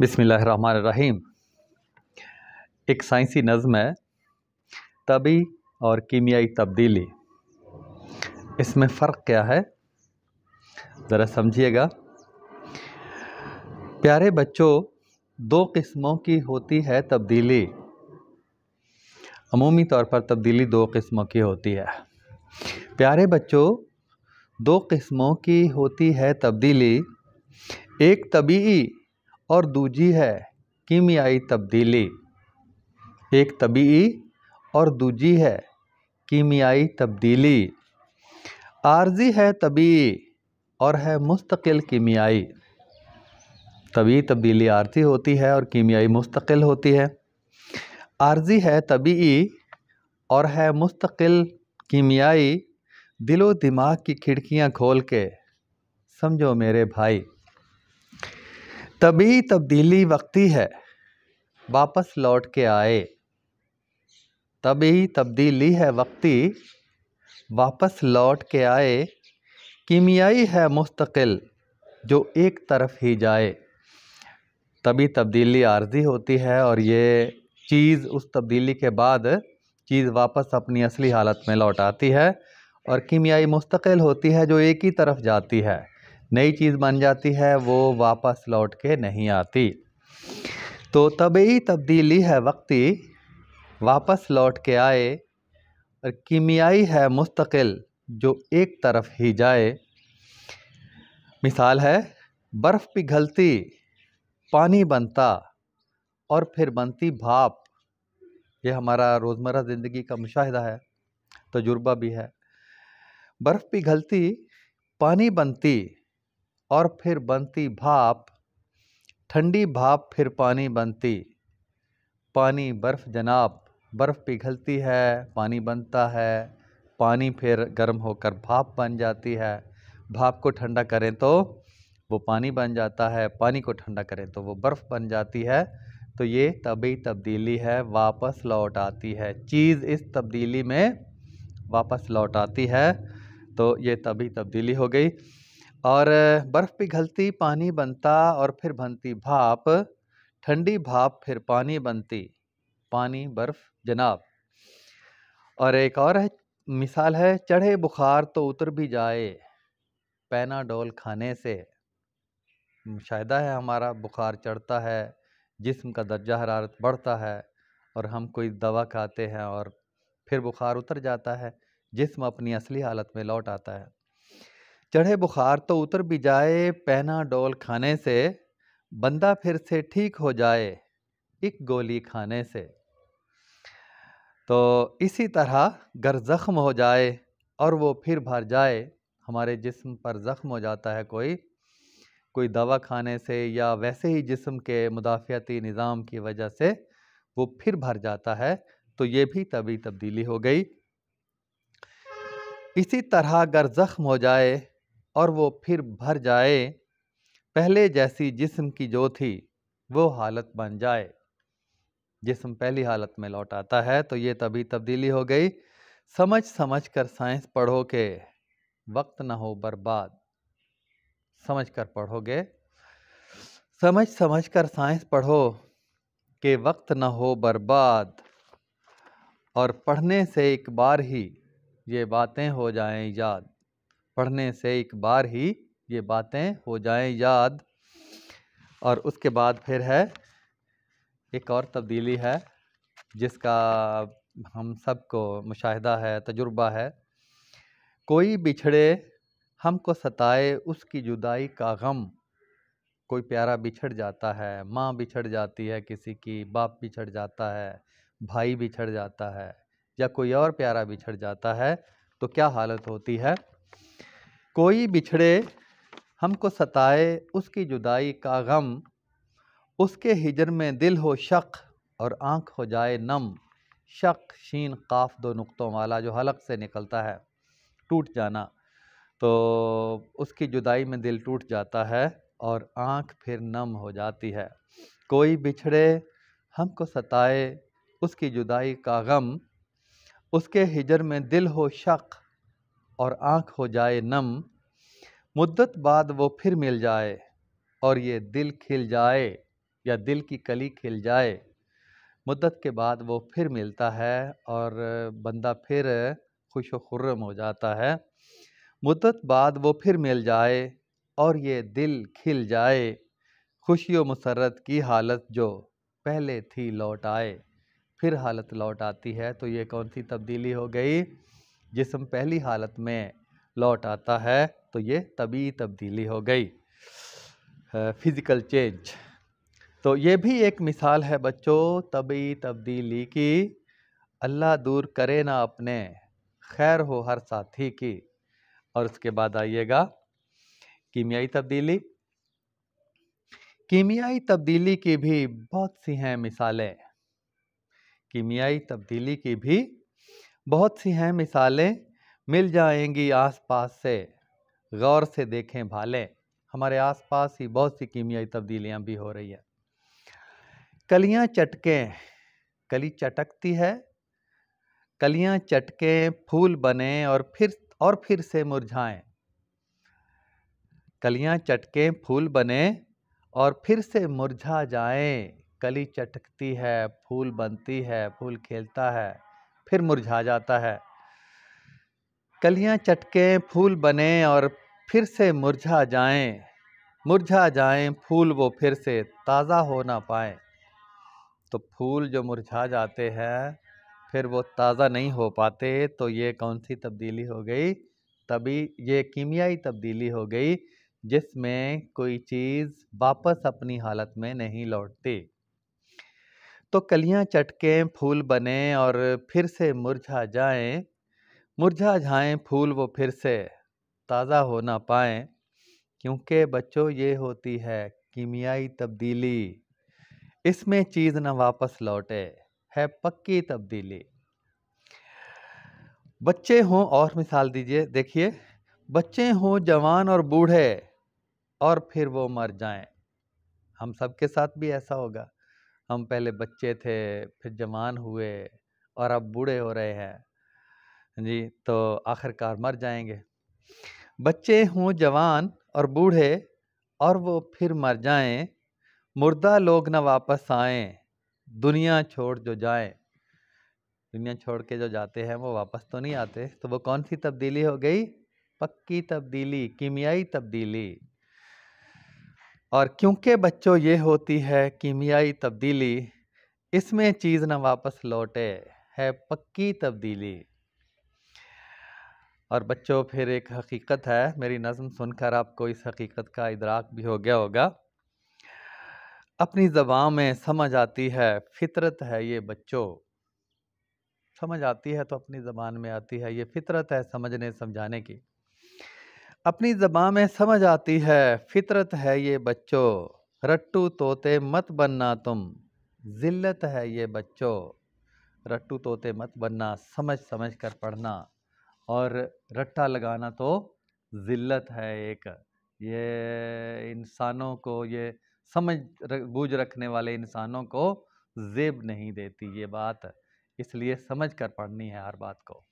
बिसमीम एक साइंसी नज़म है तबी और कीमियाई तब्दीली इसमें फ़र्क क्या है ज़रा समझिएगा प्यारे बच्चों दो किस्मों की होती है तब्दीली अमूमी तौर पर तब्दीली दो किस्मों की होती है प्यारे बच्चों दो किस्मों की होती है तब्दीली एक तबी और दूजी है कीमियाई तब्दीली एक तबी और दूजी है कीमियाई तब्दीली आर्जी है तबी और है मुस्तकिल कीमियाई तबी तब्दीली आर्जी होती है और कीमियाई मुस्तकिल होती है आर्जी है तबी और है मुस्तकिल कीमियाई दिलो दिमाग की खिड़कियां खोल के समझो मेरे भाई तभी तब्दीली वक्ती है वापस लौट के आए तभी तब्दीली है वक्ती वापस लौट के आए कीमियाई है मुस्तकिल जो एक तरफ ही जाए तभी तब्दीली आर्जी होती है और ये चीज़ उस तब्दीली के बाद चीज़ वापस अपनी असली हालत में लौट आती है और कीमियाई मुस्तकिल होती है जो एक ही तरफ जाती है नई चीज़ बन जाती है वो वापस लौट के नहीं आती तो तबई तब्दीली है वक्ती वापस लौट के आए और कीमियाई है मुस्तकिल जो एक तरफ ही जाए मिसाल है बर्फ़ पिघलती पानी बनता और फिर बनती भाप ये हमारा रोज़मर्रा ज़िंदगी का मुशाहिदा है तजुर्बा भी है बर्फ़ पिघलती पानी बनती और फिर बनती भाप ठंडी भाप फिर पानी बनती पानी बर्फ़ जनाब बर्फ़ पिघलती है पानी बनता है पानी फिर गर्म होकर भाप बन जाती है भाप को ठंडा करें तो वो पानी बन जाता है पानी को ठंडा करें तो वो बर्फ़ बन जाती है तो ये तभी तब्दीली है वापस लौट आती है चीज़ इस तब्दीली में वापस लौट आती है तो ये तभी तब्दीली हो गई और बर्फ़ पिघलती पानी बनता और फिर बनती भाप ठंडी भाप फिर पानी बनती पानी बर्फ़ जनाब और एक और है मिसाल है चढ़े बुखार तो उतर भी जाए पैनाडोल खाने से मुशाह है हमारा बुखार चढ़ता है जिस्म का दर्जा हरारत बढ़ता है और हम कोई दवा खाते हैं और फिर बुखार उतर जाता है जिस्म अपनी असली हालत में लौट आता है चढ़े बुखार तो उतर भी जाए डोल खाने से बंदा फिर से ठीक हो जाए एक गोली खाने से तो इसी तरह गर ज़ख्म हो जाए और वो फिर भर जाए हमारे जिस्म पर ज़ख्म हो जाता है कोई कोई दवा खाने से या वैसे ही जिस्म के मुदाफ़ती निज़ाम की वजह से वो फिर भर जाता है तो ये भी तभी तब्दीली हो गई इसी तरह अगर ज़ख्म हो जाए और वो फिर भर जाए पहले जैसी जिस्म की जो थी वो हालत बन जाए जिस्म पहली हालत में लौट आता है तो ये तभी तब्दीली हो गई समझ समझ कर साइंस पढ़ो के वक्त ना हो बर्बाद समझ कर पढ़ोगे समझ समझ कर साइंस पढ़ो के वक्त ना हो बर्बाद और पढ़ने से एक बार ही ये बातें हो जाएं याद पढ़ने से एक बार ही ये बातें हो जाएं याद और उसके बाद फिर है एक और तब्दीली है जिसका हम सब को मुशाहिदा है तजुर्बा है कोई बिछड़े हमको सताए उसकी जुदाई का गम कोई प्यारा बिछड़ जाता है माँ बिछड़ जाती है किसी की बाप बिछड़ जाता है भाई बिछड़ जाता है या कोई और प्यारा बिछड़ जाता है तो क्या हालत होती है कोई बिछड़े हमको सताए उसकी जुदाई का गम उसके हिजर में दिल हो शक और आँख हो जाए नम शक शीन काफ दो नुक्तों वाला जो हलक से निकलता है टूट जाना तो उसकी जुदाई में दिल टूट जाता है और आँख फिर नम हो जाती है कोई बिछड़े हमको सताए उसकी जुदाई का गम उसके हिजर में दिल हो शक और आँख हो जाए नम मुद्दत बाद वो फिर मिल जाए और ये दिल खिल जाए या दिल की कली खिल जाए मुद्दत के बाद वो फिर मिलता है और बंदा फिर खुश खुर्रम हो जाता है मुद्दत बाद वो फिर मिल जाए और ये दिल खिल जाए खुशी व मसरत की हालत जो पहले थी लौट आए फिर हालत लौट आती है तो ये कौन सी तब्दीली हो गई जिसम पहली हालत में लौट आता है तो ये तभी तब्दीली हो गई फिज़िकल चेंज तो ये भी एक मिसाल है बच्चों तभी तब्दीली की अल्लाह दूर करे ना अपने खैर हो हर साथी की और उसके बाद आइएगा कीमियाई तब्दीली कीमियाई तब्दीली की भी बहुत सी हैं मिसालें कीमियाई तब्दीली की भी बहुत सी हैं मिसालें मिल जाएंगी आसपास से गौर से देखें भाले हमारे आसपास ही बहुत सी कीमियाई तब्दीलियां भी हो रही है कलियां चटकें कली चटकती है कलियां चटकें फूल बने और फिर और फिर से मुरझाएं कलियां चटकें फूल बने और फिर से मुरझा जाएं कली चटकती है फूल बनती है फूल खेलता है फिर मुरझा जाता है कलियां चटकें फूल बने और फिर से मुरझा जाएं मुरझा जाएं फूल वो फिर से ताज़ा हो ना पाए तो फूल जो मुरझा जाते हैं फिर वो ताज़ा नहीं हो पाते तो ये कौन सी तब्दीली हो गई तभी ये कीमियाई तब्दीली हो गई जिसमें कोई चीज़ वापस अपनी हालत में नहीं लौटती तो कलियां चटकें फूल बने और फिर से मुरझा जाएं मुरझा जाएं फूल वो फिर से ताज़ा हो ना पाए क्योंकि बच्चों ये होती है कीमियाई तब्दीली इसमें चीज़ ना वापस लौटे है पक्की तब्दीली बच्चे हों और मिसाल दीजिए देखिए बच्चे हों जवान और बूढ़े और फिर वो मर जाएं हम सब के साथ भी ऐसा होगा हम पहले बच्चे थे फिर जवान हुए और अब बूढ़े हो रहे हैं जी तो आखिरकार मर जाएंगे बच्चे हों जवान और बूढ़े और वो फिर मर जाएं मुर्दा लोग ना वापस आएं दुनिया छोड़ जो जाएं दुनिया छोड़ के जो जाते हैं वो वापस तो नहीं आते तो वो कौन सी तब्दीली हो गई पक्की तब्दीली कीमियाई तब्दीली और क्योंकि बच्चों ये होती है कीमियाई तब्दीली इसमें चीज़ ना वापस लौटे है पक्की तब्दीली और बच्चों फिर एक हकीकत है मेरी नज़म सुनकर आपको इस हकीकत का इदराक भी हो गया होगा अपनी जबाँ में समझ आती है फितरत है ये बच्चों समझ आती है तो अपनी ज़बान में आती है ये फितरत है समझने समझाने की अपनी ज़बाँ में समझ आती है फितरत है ये बच्चों रट्टू तोते मत बनना तुम ज़िल्लत है ये बच्चों रट्टू तोते मत बनना समझ समझ कर पढ़ना और रट्टा लगाना तो ज़िल्लत है एक ये इंसानों को ये समझ बूझ रखने वाले इंसानों को जेब नहीं देती ये बात इसलिए समझ कर पढ़नी है हर बात को